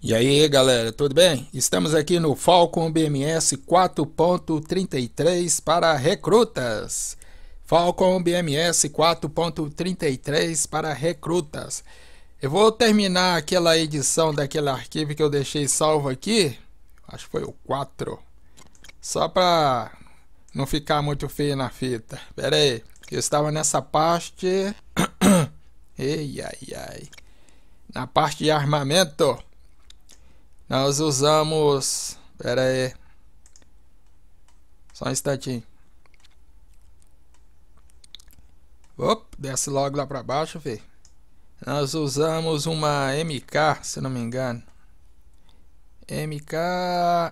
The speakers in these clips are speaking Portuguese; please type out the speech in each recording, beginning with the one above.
E aí galera, tudo bem? Estamos aqui no Falcon BMS 4.33 para recrutas. Falcon BMS 4.33 para recrutas. Eu vou terminar aquela edição daquele arquivo que eu deixei salvo aqui. Acho que foi o 4. Só para não ficar muito feio na fita. Pera aí, eu estava nessa parte. ei, ai, ai. Na parte de armamento. Nós usamos. Pera aí. Só um instantinho. Op, desce logo lá pra baixo, ver. Nós usamos uma MK, se não me engano. MK,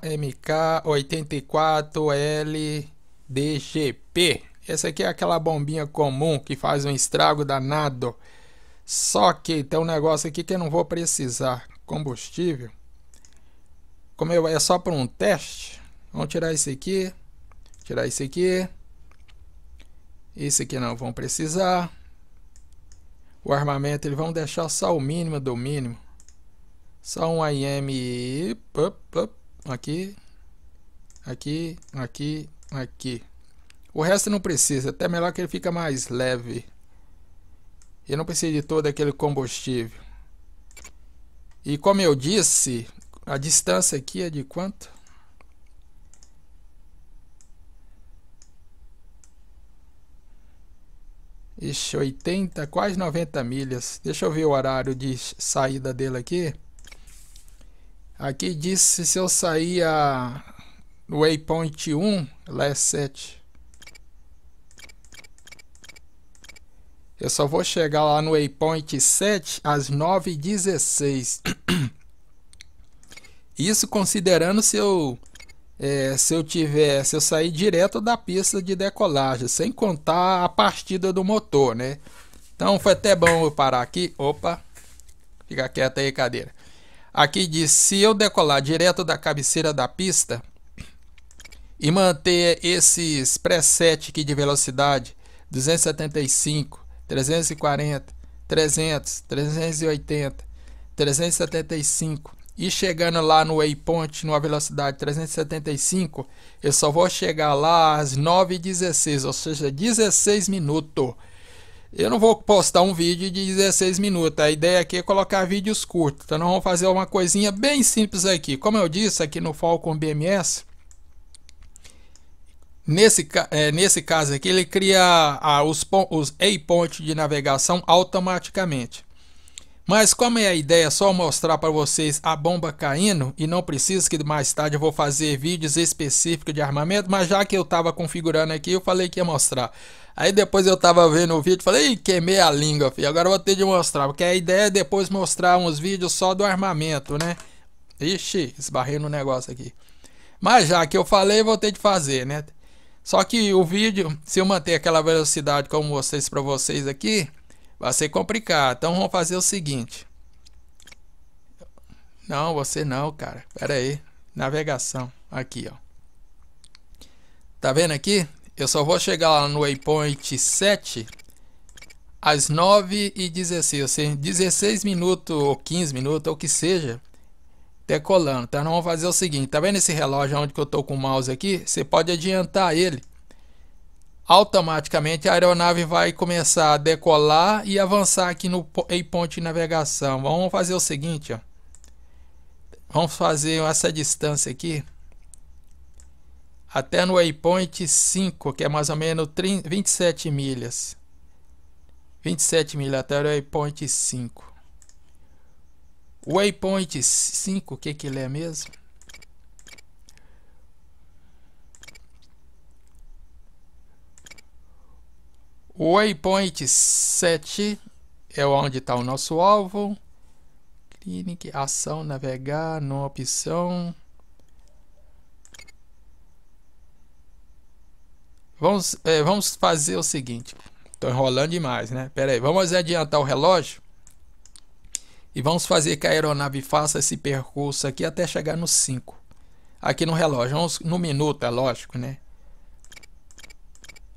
MK84LDGP. Essa aqui é aquela bombinha comum que faz um estrago danado. Só que tem um negócio aqui que eu não vou precisar. Combustível. Como eu, é só para um teste, vamos tirar esse aqui, tirar esse aqui. Esse aqui não vão precisar. O armamento, eles vão deixar só o mínimo do mínimo. Só um IM aqui, aqui, aqui, aqui. O resto não precisa, até melhor que ele fica mais leve. E não precisa de todo aquele combustível. E como eu disse, a distância aqui é de quanto? Ixi, 80, quase 90 milhas. Deixa eu ver o horário de saída dele aqui. Aqui diz se eu sair a waypoint 1, lá é 7. Eu só vou chegar lá no waypoint 7 às 9h16. Isso considerando se eu é, se eu tiver, se eu sair direto da pista de decolagem, sem contar a partida do motor, né? Então foi até bom eu parar aqui. Opa, fica quieta aí, cadeira. Aqui diz: se eu decolar direto da cabeceira da pista e manter esses preset aqui de velocidade 275, 340, 300, 380, 375, e chegando lá no waypoint numa velocidade 375, eu só vou chegar lá às 9h16, ou seja, 16 minutos. Eu não vou postar um vídeo de 16 minutos, a ideia aqui é colocar vídeos curtos, então nós vamos fazer uma coisinha bem simples aqui. Como eu disse aqui no Falcon BMS, nesse, é, nesse caso aqui ele cria ah, os, os waypoints de navegação automaticamente. Mas como é a ideia só mostrar para vocês a bomba caindo e não precisa que mais tarde eu vou fazer vídeos específicos de armamento, mas já que eu estava configurando aqui, eu falei que ia mostrar. Aí depois eu estava vendo o vídeo, falei, queimei a língua, filho. Agora eu vou ter de mostrar, porque a ideia é depois mostrar uns vídeos só do armamento, né? Ixi, esbarrei no negócio aqui. Mas já que eu falei, vou ter de fazer, né? Só que o vídeo, se eu manter aquela velocidade como vocês para vocês aqui, Vai ser complicado. Então vamos fazer o seguinte. Não, você não, cara. Pera aí. Navegação. Aqui, ó. Tá vendo aqui? Eu só vou chegar lá no waypoint 7 às 9 e 16. Ou seja, 16 minutos ou 15 minutos, ou o que seja, decolando. Tá? Então vamos fazer o seguinte. Tá vendo esse relógio onde que eu tô com o mouse aqui? Você pode adiantar ele automaticamente a aeronave vai começar a decolar e avançar aqui no waypoint de navegação. Vamos fazer o seguinte, ó. vamos fazer essa distância aqui até no waypoint 5, que é mais ou menos 30, 27 milhas. 27 milhas até o waypoint 5. O waypoint 5, o que que ele é mesmo? O waypoint 7 é onde está o nosso alvo. Clinic, ação, navegar, não opção. Vamos, é, vamos fazer o seguinte. Estou enrolando demais, né? Pera aí, vamos adiantar o relógio. E vamos fazer que a aeronave faça esse percurso aqui até chegar no 5. Aqui no relógio, vamos, no minuto, é lógico, né?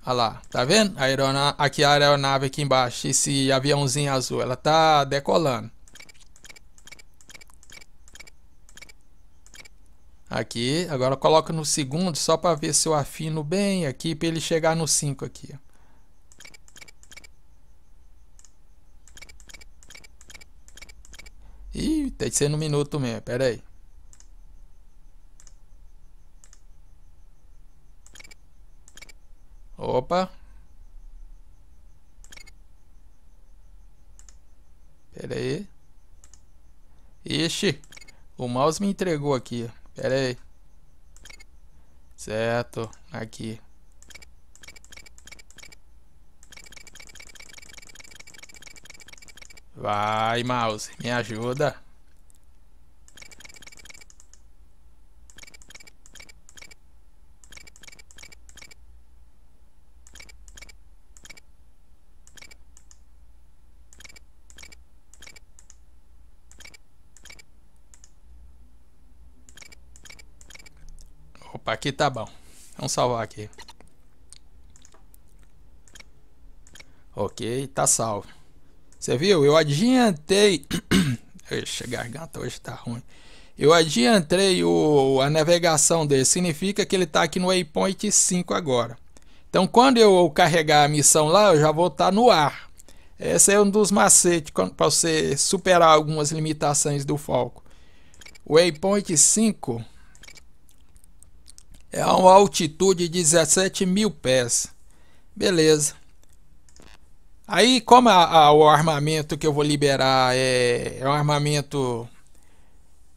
Olha lá, tá vendo? A aeronave, aqui a aeronave aqui embaixo, esse aviãozinho azul, ela tá decolando. Aqui, agora coloca no segundo só para ver se eu afino bem aqui para ele chegar no 5 aqui. Ih, tem que ser no minuto mesmo, pera aí. Ixi, o mouse me entregou aqui. Pera aí. Certo, aqui. Vai, mouse, me ajuda. Opa, aqui tá bom. Vamos salvar aqui. Ok, tá salvo. Você viu? Eu adiantei. Ixi, garganta hoje tá ruim. Eu adiantei o, a navegação dele. Significa que ele tá aqui no waypoint 5 agora. Então, quando eu carregar a missão lá, eu já vou estar tá no ar. Esse é um dos macetes para você superar algumas limitações do Falco. O waypoint 5 é a uma altitude de 17 mil pés. Beleza. Aí, como a, a, o armamento que eu vou liberar é, é um armamento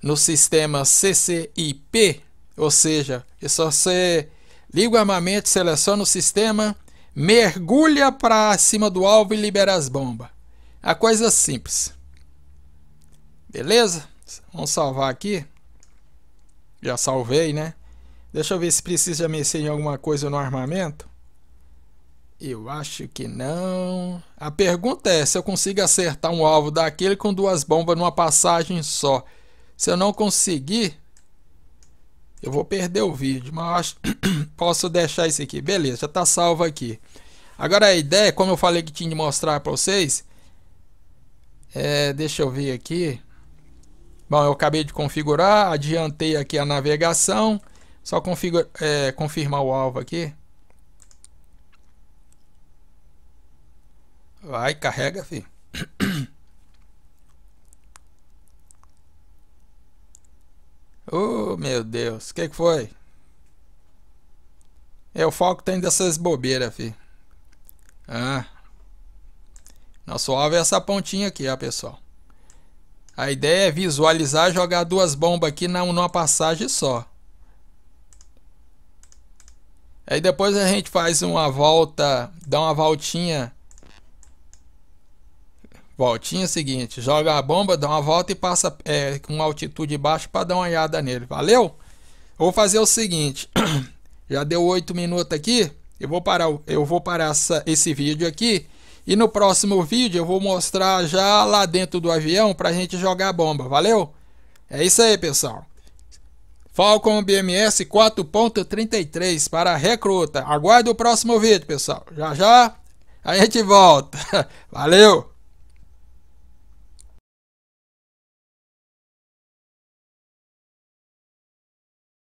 no sistema CCIP, ou seja, é só você liga o armamento, seleciona o sistema, mergulha para cima do alvo e libera as bombas. A coisa simples. Beleza? Vamos salvar aqui. Já salvei, né? Deixa eu ver se precisa mexer em alguma coisa no armamento. Eu acho que não. A pergunta é se eu consigo acertar um alvo daquele com duas bombas numa passagem só. Se eu não conseguir, eu vou perder o vídeo, mas posso deixar isso aqui. Beleza, já está salvo aqui. Agora a ideia, como eu falei que tinha de mostrar para vocês, é, deixa eu ver aqui. Bom, eu acabei de configurar, adiantei aqui a navegação. Só configura, é, confirmar o alvo aqui. Vai, carrega, filho. Oh, meu Deus. O que, que foi? É, o Falco tem dessas bobeiras, fi. Ah. Nosso alvo é essa pontinha aqui, ó, pessoal. A ideia é visualizar jogar duas bombas aqui na, numa passagem só. Aí depois a gente faz uma volta, dá uma voltinha. Voltinha é seguinte, joga a bomba, dá uma volta e passa é, com altitude baixa para dar uma olhada nele. Valeu? Vou fazer o seguinte, já deu 8 minutos aqui, eu vou parar, eu vou parar essa, esse vídeo aqui. E no próximo vídeo eu vou mostrar já lá dentro do avião para a gente jogar a bomba, valeu? É isso aí, pessoal. Falcon BMS 4.33 para recruta. Aguarde o próximo vídeo, pessoal. Já já a gente volta. Valeu!